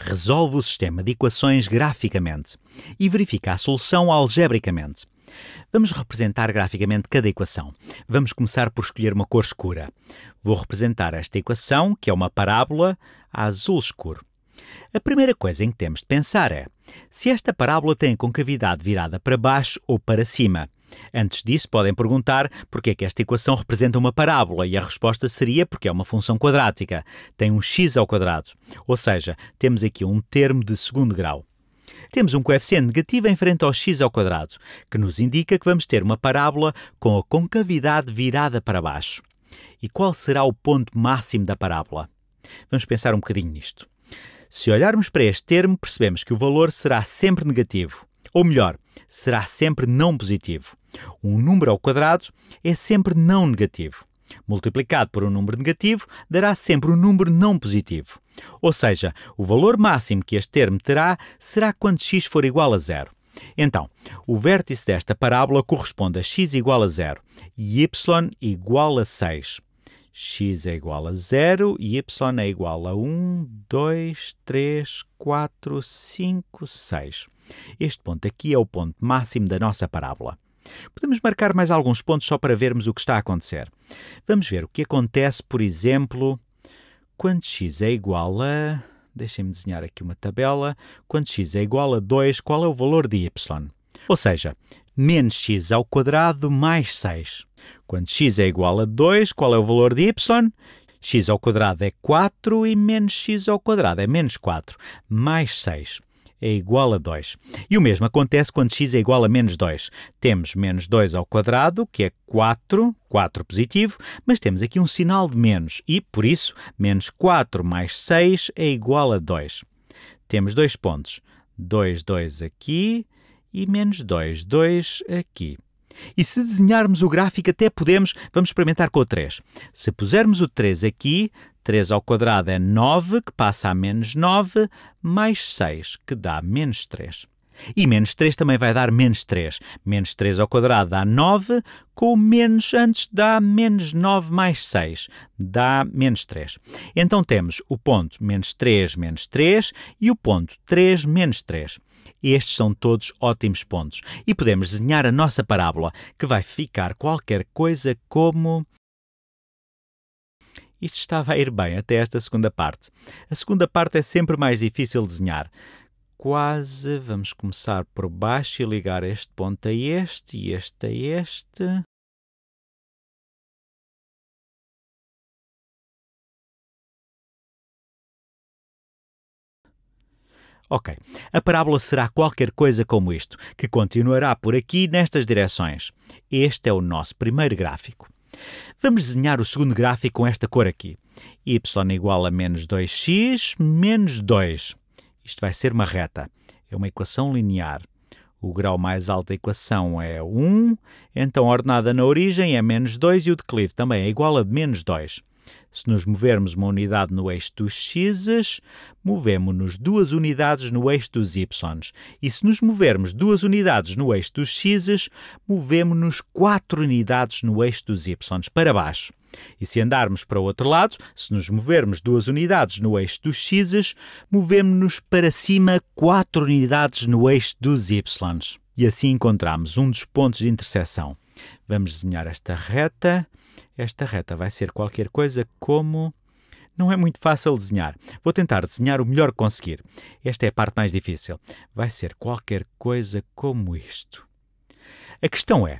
resolve o sistema de equações graficamente e verifica a solução algebricamente. Vamos representar graficamente cada equação. Vamos começar por escolher uma cor escura. Vou representar esta equação, que é uma parábola, a azul escuro. A primeira coisa em que temos de pensar é se esta parábola tem concavidade virada para baixo ou para cima. Antes disso, podem perguntar porque é que esta equação representa uma parábola e a resposta seria porque é uma função quadrática. Tem um x ao quadrado. Ou seja, temos aqui um termo de segundo grau. Temos um coeficiente negativo em frente ao x ao quadrado, que nos indica que vamos ter uma parábola com a concavidade virada para baixo. E qual será o ponto máximo da parábola? Vamos pensar um bocadinho nisto. Se olharmos para este termo, percebemos que o valor será sempre negativo. Ou melhor, será sempre não positivo. Um número ao quadrado é sempre não negativo. Multiplicado por um número negativo, dará sempre um número não positivo. Ou seja, o valor máximo que este termo terá será quando x for igual a zero. Então, o vértice desta parábola corresponde a x igual a zero e y igual a 6 x é igual a zero e y é igual a 1, 2, 3, 4, 5, 6. Este ponto aqui é o ponto máximo da nossa parábola. Podemos marcar mais alguns pontos só para vermos o que está a acontecer. Vamos ver o que acontece, por exemplo, quando x é igual a. Deixem-me desenhar aqui uma tabela. Quando x é igual a 2, qual é o valor de y? Ou seja, menos x ao quadrado mais 6. Quando x é igual a 2, qual é o valor de y? x ao quadrado é 4 e menos x ao quadrado é menos 4, mais 6 é igual a 2. E o mesmo acontece quando x é igual a menos 2. Temos menos 2 ao quadrado, que é 4, 4 positivo, mas temos aqui um sinal de menos e, por isso, menos 4 mais 6 é igual a 2. Temos dois pontos, 2, 2 aqui e menos 2, 2 aqui. E se desenharmos o gráfico, até podemos. Vamos experimentar com o 3. Se pusermos o 3 aqui, 3 ao quadrado é 9, que passa a menos 9, mais 6, que dá menos 3. E menos 3 também vai dar menos 3. Menos 3 ao quadrado dá 9, com menos antes dá menos 9 mais 6, dá menos 3. Então temos o ponto menos 3 menos 3 e o ponto 3 menos 3. Estes são todos ótimos pontos e podemos desenhar a nossa parábola, que vai ficar qualquer coisa como isto estava a ir bem até esta segunda parte. A segunda parte é sempre mais difícil de desenhar. Quase vamos começar por baixo e ligar este ponto a este e este a este. Ok. A parábola será qualquer coisa como isto, que continuará por aqui nestas direções. Este é o nosso primeiro gráfico. Vamos desenhar o segundo gráfico com esta cor aqui. y igual a menos 2x menos 2. Isto vai ser uma reta. É uma equação linear. O grau mais alto da equação é 1, então a ordenada na origem é menos 2 e o declive também é igual a menos 2. Se nos movermos uma unidade no eixo dos x, movemos-nos duas unidades no eixo dos y. E se nos movermos duas unidades no eixo dos x, movemos-nos quatro unidades no eixo dos y para baixo. E se andarmos para o outro lado, se nos movermos duas unidades no eixo dos x, movemos-nos para cima quatro unidades no eixo dos y. E assim encontramos um dos pontos de interseção. Vamos desenhar esta reta. Esta reta vai ser qualquer coisa como. Não é muito fácil desenhar. Vou tentar desenhar o melhor que conseguir. Esta é a parte mais difícil. Vai ser qualquer coisa como isto. A questão é: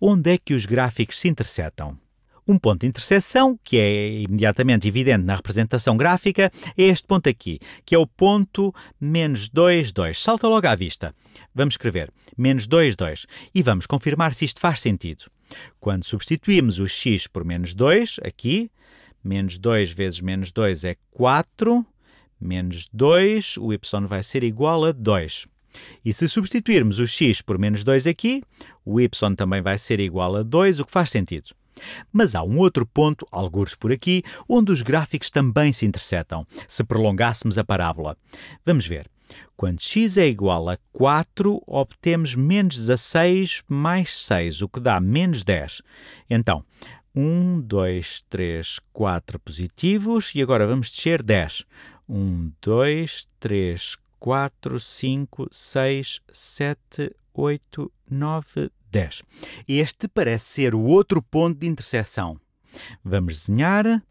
onde é que os gráficos se interceptam? Um ponto de interseção, que é imediatamente evidente na representação gráfica, é este ponto aqui, que é o ponto menos 2, 2. Salta logo à vista. Vamos escrever menos 2, 2 e vamos confirmar se isto faz sentido. Quando substituímos o x por menos 2, aqui, menos 2 vezes menos 2 é 4, menos 2, o y vai ser igual a 2. E se substituirmos o x por menos 2 aqui, o y também vai ser igual a 2, o que faz sentido. Mas há um outro ponto, alguns por aqui, onde os gráficos também se interceptam, se prolongássemos a parábola. Vamos ver. Quando x é igual a 4, obtemos menos 16 mais 6, o que dá menos 10. Então, 1, 2, 3, 4 positivos e agora vamos descer 10. 1, 2, 3, 4, 5, 6, 7, 8. 8, 9, 10. Este parece ser o outro ponto de interseção. Vamos desenhar,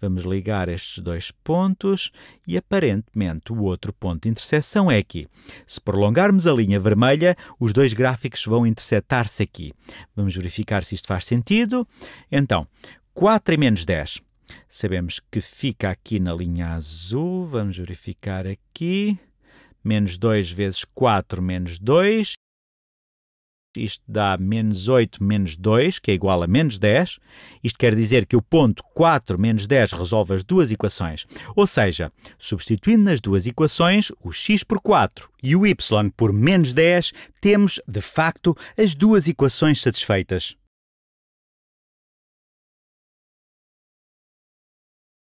vamos ligar estes dois pontos e aparentemente o outro ponto de interseção é aqui. Se prolongarmos a linha vermelha, os dois gráficos vão interceptar se aqui. Vamos verificar se isto faz sentido. Então, 4 e menos 10. Sabemos que fica aqui na linha azul. Vamos verificar aqui. Menos 2 vezes 4 menos 2 isto dá menos 8 menos 2, que é igual a menos 10. Isto quer dizer que o ponto 4 menos 10 resolve as duas equações. Ou seja, substituindo nas duas equações o x por 4 e o y por menos 10, temos, de facto, as duas equações satisfeitas.